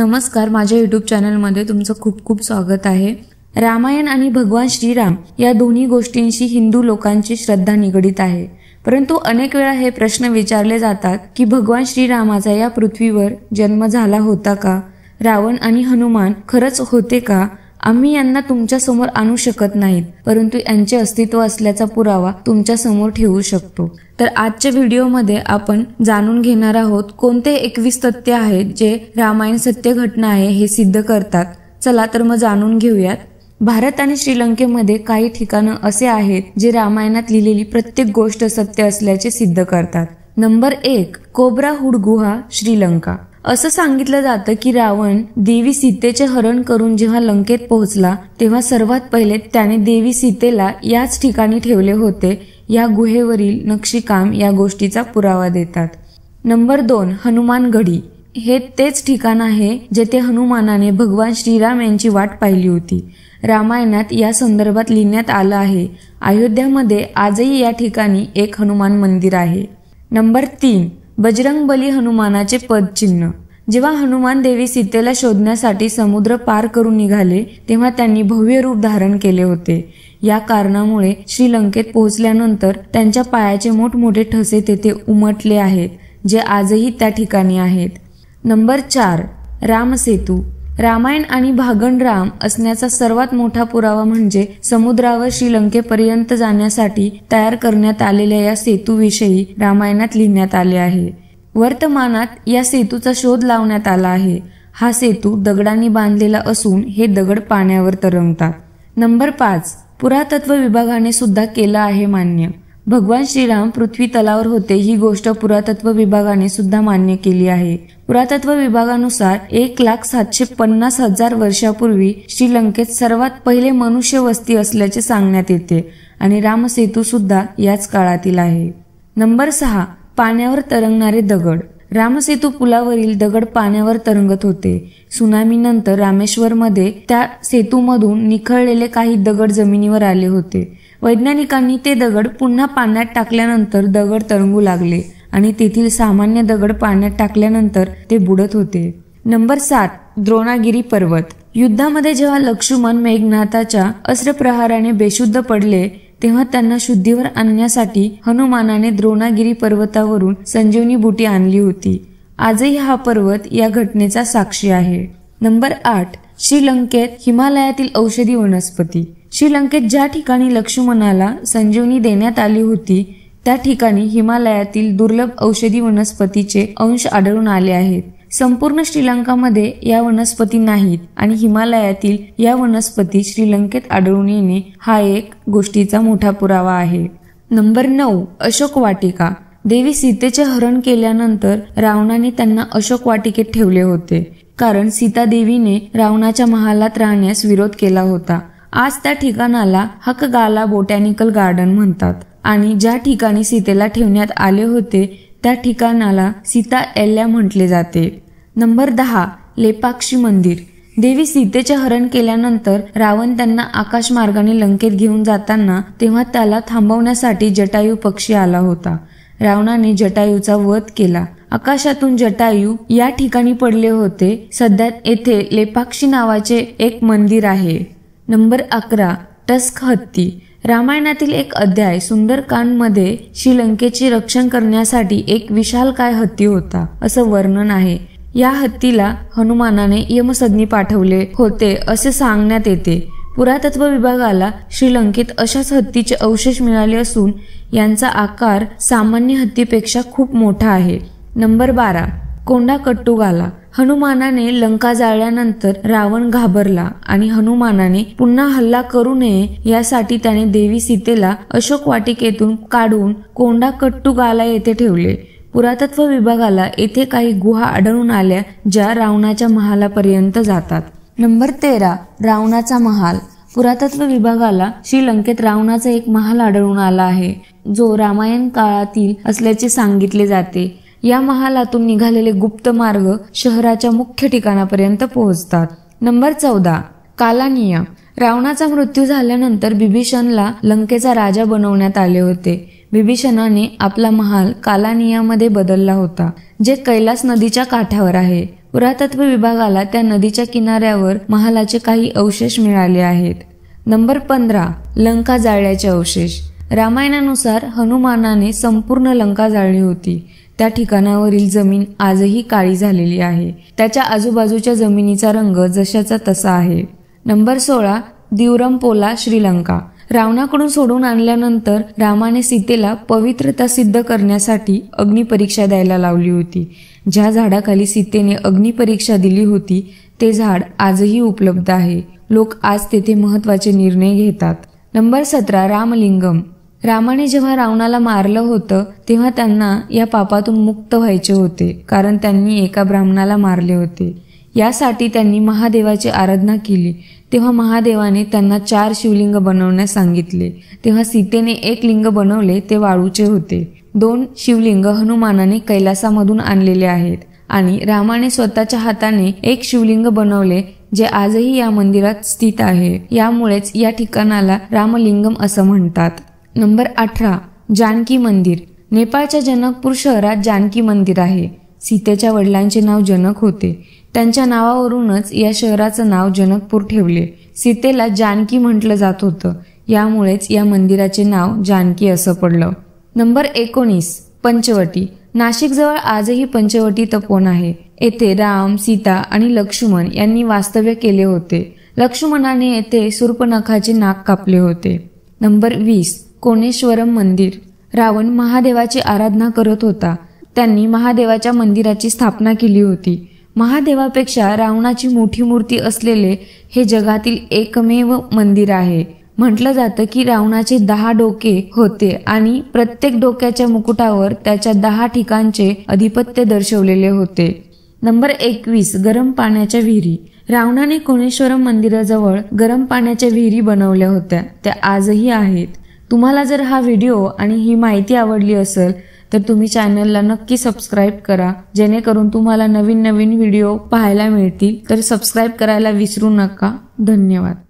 नमस्कार माझ्या युट्यूब चॅनलमध्ये तुमचं खूप खूप स्वागत आहे रामायण आणि भगवान श्रीराम या दोन्ही गोष्टींशी हिंदू लोकांची श्रद्धा निगडीत आहे परंतु अनेक वेळा हे प्रश्न विचारले जातात की भगवान श्रीरामाचा या पृथ्वीवर जन्म झाला होता का रावण आणि हनुमान खरंच होते का आम्ही यांना तुमच्या समोर आणू शकत नाहीत परंतु यांचे अस्तित्व असल्याचा पुरावा तुमच्या समोर ठेवू शकतो तर आजच्या व्हिडिओमध्ये आपण जाणून घेणार आहोत कोणते एकवीस तथ्य आहेत जे रामायण सत्य घटना आहे हे सिद्ध करतात चला तर मग जाणून घेऊयात भारत आणि श्रीलंकेमध्ये काही ठिकाणं असे आहेत जे रामायणात लिहिलेली प्रत्येक गोष्ट सत्य असल्याचे सिद्ध करतात नंबर एक हुड गुहा श्रीलंका असं सांगितलं जातं की रावण देवी सीतेचे हरण करून जेव्हा लंकेत पोहोचला तेव्हा सर्वात पहिले त्याने देवी सीतेला याच ठिकाणी ठेवले होते या गुहेवरील नक्षीकाम या गोष्टीचा पुरावा देतात नंबर दोन हनुमानगढी हे तेच ठिकाण आहे जेथे हनुमानाने भगवान श्रीराम यांची वाट पाहिली होती रामायणात या संदर्भात लिहिण्यात आलं आहे अयोध्यामध्ये आजही या ठिकाणी एक हनुमान मंदिर आहे नंबर तीन बजरंग बली हनुमानाचे पदचिन्ह जेव्हा हनुमान देवी सीतेला शोधण्यासाठी समुद्र पार करून निघाले तेव्हा त्यांनी भव्य रूप धारण केले होते या कारणामुळे श्रीलंकेत पोहोचल्यानंतर त्यांच्या पायाचे मोठमोठे ठसे तेथे उमटले आहेत जे आजही त्या ठिकाणी आहेत नंबर चार रामसेतू रामायण आणि भागणराम असण्याचा सर्वात मोठा पुरावा म्हणजे समुद्रावर श्रीलंकेपर्यंत जाण्यासाठी तयार करण्यात आलेल्या या सेतूविषयी रामायणात लिहिण्यात आले आहे वर्तमानात या सेतूचा शोध लावण्यात आला आहे हा सेतू दगडांनी बांधलेला असून हे दगड पाण्यावर तरंगतात नंबर पाच पुरातत्व विभागाने सुद्धा केला आहे मान्य भगवान श्रीराम पृथ्वी तलावर होते ही गोष्ट पुरातत्व विभागाने सुद्धा मान्य केली आहे पुरातत्व विभागानुसार एक लाख सातशे पन्नास हजार वर्षापूर्वी श्रीलंकेत सर्वात पहिले मनुष्य वस्ती असल्याचे सांगण्यात येते आणि रामसेतू सुद्धा याच काळातील आहे नंबर सहा पाण्यावर तरंगणारे दगड रामसेतू पुलावरील दगड पाण्यावर तरंगत होते सुनामीनंतर रामेश्वरमध्ये त्या सेतूमधून निखळलेले काही दगड जमिनीवर आले होते वैज्ञानिकांनी ते दगड पुन्हा पाण्यात टाकल्यानंतर दगड तरंगू लागले आणि तेथील सामान्य दगड पाण्यात टाकल्यानंतर ते बुडत होते नंबर सात द्रोणागिरी पर्वत युद्धामध्ये जेव्हा लक्ष्मण मेघनाथाच्या अस्त्रप्रहाराने बेशुद्ध पडले तेव्हा त्यांना शुद्धीवर आणण्यासाठी हनुमानाने द्रोणागिरी पर्वतावरून संजीवनी बुटी आणली होती आजही हा पर्वत या घटनेचा साक्षी आहे नंबर आठ श्रीलंकेत हिमालयातील औषधी वनस्पती श्रीलंकेत ज्या ठिकाणी लक्ष्मणाला संजीवनी देण्यात आली होती त्या ठिकाणी हिमालयातील दुर्लभ औषधी वनस्पतीचे अंश आढळून आले आहेत संपूर्ण श्रीलंकामध्ये या वनस्पती नाहीत आणि हिमालयातील या वनस्पती श्रीलंकेत आढळून येणे हा एक गोष्टीचा मोठा पुरावा आहे नंबर नऊ अशोक वाटिका देवी सीतेचे हरण केल्यानंतर रावणाने त्यांना अशोक वाटिकेत ठेवले होते कारण सीता देवीने रावणाच्या महालात राहण्यास विरोध केला होता आज त्या ठिकाणाला हकगाला बोटॅनिकल गार्डन म्हणतात आणि ज्या ठिकाणी सीतेला ठेवण्यात आले होते त्या ठिकाणाला सीता एल्या म्हटले जाते नंबर दहा लेपाक्षी मंदिर देवी सीतेचे हरण केल्यानंतर रावण त्यांना आकाश मार्गाने लंकेत घेऊन जाताना तेव्हा त्याला थांबवण्यासाठी जटायू पक्षी आला होता रावणाने जटायूचा वध केला आकाशातून जटायू या ठिकाणी पडले होते सध्या येथे लेपाक्षी नावाचे एक मंदिर आहे नंबर अकरा टस्क हत्ती रामायणातील एक अध्याय मध्ये श्रीलंकेचे रक्षण करण्यासाठी एक विशालकाय हत्ती होता असं वर्णन आहे या हत्तीला हनुमानाने यमसज्ञी पाठवले होते असे सांगण्यात येते पुरातत्व विभागाला श्रीलंकेत अशाच हत्तीचे अवशेष मिळाले असून यांचा आकार सामान्य हत्तीपेक्षा खूप मोठा आहे नंबर बारा कोंडा गाला हनुमानाने लंका जाळल्यानंतर रावण घाबरला आणि हनुमानाने पुन्हा हल्ला करू नये यासाठी त्याने देवी सीतेला अशोक वाटिकेतून काढून कोंडा कट्टू गाला येथे ठेवले पुरातत्व विभागाला येथे काही गुहा आढळून आल्या ज्या रावणाच्या महालापर्यंत जातात नंबर तेरा रावणाचा महाल पुरातत्व विभागाला श्रीलंकेत रावणाचा एक महाल आढळून आला आहे जो रामायण काळातील असल्याचे सांगितले जाते या महालातून निघालेले गुप्त मार्ग शहराच्या मुख्य ठिकाणापर्यंत पोहोचतात नंबर चौदा कालानिया रावणाचा मृत्यू झाल्यानंतर बिभीषणला लंकेचा राजा बनवण्यात आले होते बिभीषणाने आपला महाल कालानियामध्ये बदलला होता जे कैलास नदीच्या काठावर आहे पुरातत्व विभागाला त्या नदीच्या किनाऱ्यावर महालाचे काही अवशेष मिळाले आहेत नंबर पंधरा लंका जाळण्याचे अवशेष रामायणानुसार हनुमानाने संपूर्ण लंका जाळली होती त्या ठिकाणावरील जमीन आजही काळी झालेली आहे त्याच्या आजूबाजूच्या जमिनीचा रंग जशाचा तसा आहे नंबर सोळा दिवरमपोला श्रीलंका रावणाकडून सोडून आणल्यानंतर रामाने सीतेला पवित्रता सिद्ध करण्यासाठी अग्निपरीक्षा द्यायला लावली होती ज्या झाडाखाली सीतेने अग्निपरीक्षा दिली होती ते झाड आजही उपलब्ध आहे लोक आज तेथे महत्वाचे निर्णय घेतात नंबर सतरा रामलिंगम रामाने जेव्हा रावणाला मारलं होतं तेव्हा त्यांना या पापातून मुक्त व्हायचे होते कारण त्यांनी एका ब्राह्मणाला मारले होते यासाठी त्यांनी महादेवाची आराधना केली तेव्हा महादेवाने त्यांना चार शिवलिंग बनवण्यास सांगितले तेव्हा सीतेने एक लिंग बनवले ते वाळूचे होते दोन शिवलिंग हनुमानाने कैलासामधून आणलेले आहेत आणि रामाने स्वतःच्या हाताने एक शिवलिंग बनवले जे आजही या मंदिरात स्थित आहे यामुळेच या ठिकाणाला रामलिंगम असं म्हणतात नंबर अठरा जानकी मंदिर नेपाळच्या जनकपूर शहरात जानकी मंदिर आहे सीतेच्या वडिलांचे नाव जनक होते त्यांच्या नावावरूनच या शहराचं नाव जनकपूर ठेवले सीतेला जानकी म्हटलं जात होतं यामुळेच या मंदिराचे नाव जानकी असं पडलं नंबर एकोणीस पंचवटी नाशिकजवळ आजही पंचवटी तपोन आहे येथे राम सीता आणि लक्ष्मण यांनी वास्तव्य केले होते लक्ष्मणाने येथे सुर्पनखाचे नाक कापले होते नंबर वीस कोणेश्वरम मंदिर रावण महादेवाची आराधना करत होता त्यांनी महादेवाच्या मंदिराची स्थापना केली होती महादेवापेक्षा रावणाची मोठी मूर्ती असलेले हे जगातील एकमेव मंदिर आहे म्हटलं जातं की रावणाचे दहा डोके होते आणि प्रत्येक डोक्याच्या मुकुटावर त्याच्या दहा ठिकाणचे अधिपत्य दर्शवलेले होते नंबर एकवीस गरम पाण्याच्या विहिरी रावणाने कोणेश्वरम मंदिराजवळ गरम पाण्याच्या विहिरी बनवल्या होत्या त्या आजही आहेत तुम्हाला जर हा व्हिडिओ आणि ही माहिती आवडली असेल तर तुम्ही चॅनलला नक्की सबस्क्राईब करा जेणेकरून तुम्हाला नवीन नवीन व्हिडिओ पाहायला मिळतील तर सबस्क्राईब करायला विसरू नका धन्यवाद